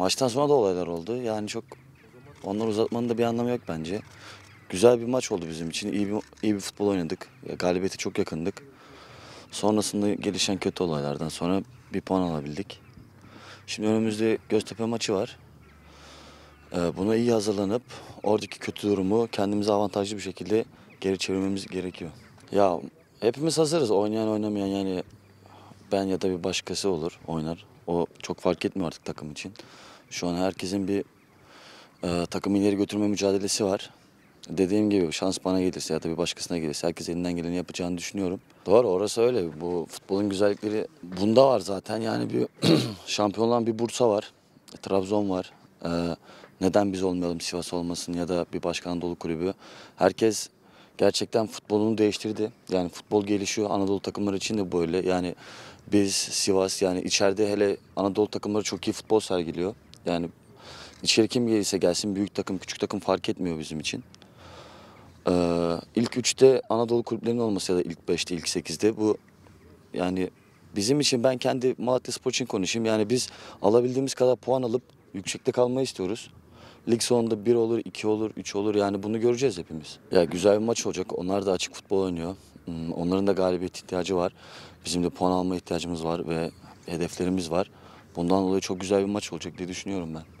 Maçtan sonra da olaylar oldu. Yani çok onları uzatmanın da bir anlamı yok bence. Güzel bir maç oldu bizim için. İyi bir, iyi bir futbol oynadık. Galibiyete çok yakındık. Sonrasında gelişen kötü olaylardan sonra bir puan alabildik. Şimdi önümüzde Göztepe maçı var. Ee, buna iyi hazırlanıp oradaki kötü durumu kendimize avantajlı bir şekilde geri çevirmemiz gerekiyor. Ya hepimiz hazırız. Oynayan oynamayan yani ben ya da bir başkası olur oynar. O çok fark etmiyor artık takım için. Şu an herkesin bir e, takımı ileri götürme mücadelesi var. Dediğim gibi şans bana gelirse ya da bir başkasına gelirse herkes elinden geleni yapacağını düşünüyorum. Doğru orası öyle. Bu futbolun güzellikleri bunda var zaten. Yani bir şampiyonluğun bir Bursa var. Trabzon var. E, neden biz olmayalım Sivas olmasın ya da bir başkan dolu kulübü. Herkes gerçekten futbolunu değiştirdi. Yani futbol gelişiyor Anadolu takımları için de böyle. Yani biz Sivas yani içeride hele Anadolu takımları çok iyi futbol sergiliyor. Yani içeri kim gelirse gelsin büyük takım küçük takım fark etmiyor bizim için. Ee, ilk üçte Anadolu kulüplerinin olması ya da ilk beşte ilk sekizde bu yani bizim için ben kendi Malatya Spor için konuşayım. Yani biz alabildiğimiz kadar puan alıp yüksekte kalmayı istiyoruz. Lig sonunda bir olur, iki olur, üç olur. Yani bunu göreceğiz hepimiz. Ya güzel bir maç olacak. Onlar da açık futbol oynuyor. Hmm, onların da galibiyet ihtiyacı var. Bizim de puan alma ihtiyacımız var ve hedeflerimiz var. Bundan dolayı çok güzel bir maç olacak diye düşünüyorum ben.